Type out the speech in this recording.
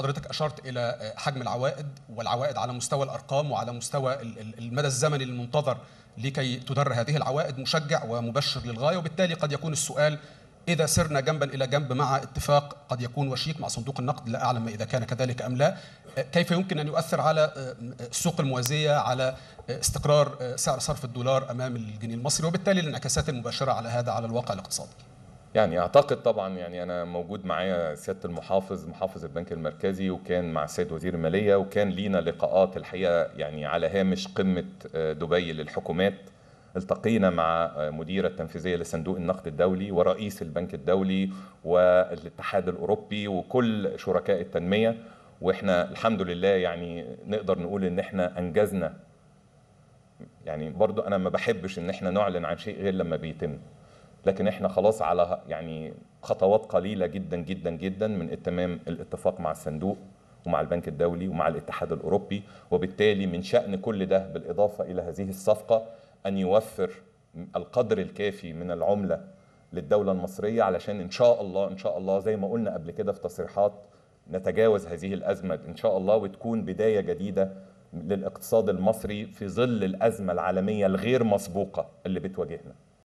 حضرتك اشرت الى آه، حجم العوائد والعوائد على مستوى الارقام وعلى مستوى المدى الزمني المنتظر لكي تدر هذه العوائد مشجع ومبشر للغايه وبالتالي قد يكون السؤال اذا سرنا جنبا الى جنب مع اتفاق قد يكون وشيك مع صندوق النقد لا اعلم اذا كان كذلك ام لا آه، كيف يمكن ان يؤثر على السوق آه، الموازيه على استقرار سعر صرف الدولار امام الجنيه المصري وبالتالي الانعكاسات المباشره على هذا على الواقع الاقتصادي يعني اعتقد طبعا يعني انا موجود معايا سياده المحافظ محافظ البنك المركزي وكان مع السيد وزير الماليه وكان لينا لقاءات الحقيقه يعني على هامش قمه آه، دبي للحكومات التقينا مع آه، مديرة التنفيذية لصندوق النقد الدولي ورئيس البنك الدولي والاتحاد الأوروبي وكل شركاء التنمية وإحنا الحمد لله يعني نقدر نقول إن إحنا أنجزنا يعني برضو أنا ما بحبش إن إحنا نعلن عن شيء غير لما بيتم لكن احنا خلاص على يعني خطوات قليله جدا جدا جدا من اتمام الاتفاق مع الصندوق ومع البنك الدولي ومع الاتحاد الاوروبي وبالتالي من شان كل ده بالاضافه الى هذه الصفقه ان يوفر القدر الكافي من العمله للدوله المصريه علشان ان شاء الله ان شاء الله زي ما قلنا قبل كده في تصريحات نتجاوز هذه الازمه ان شاء الله وتكون بدايه جديده للاقتصاد المصري في ظل الازمه العالميه الغير مسبوقه اللي بتواجهنا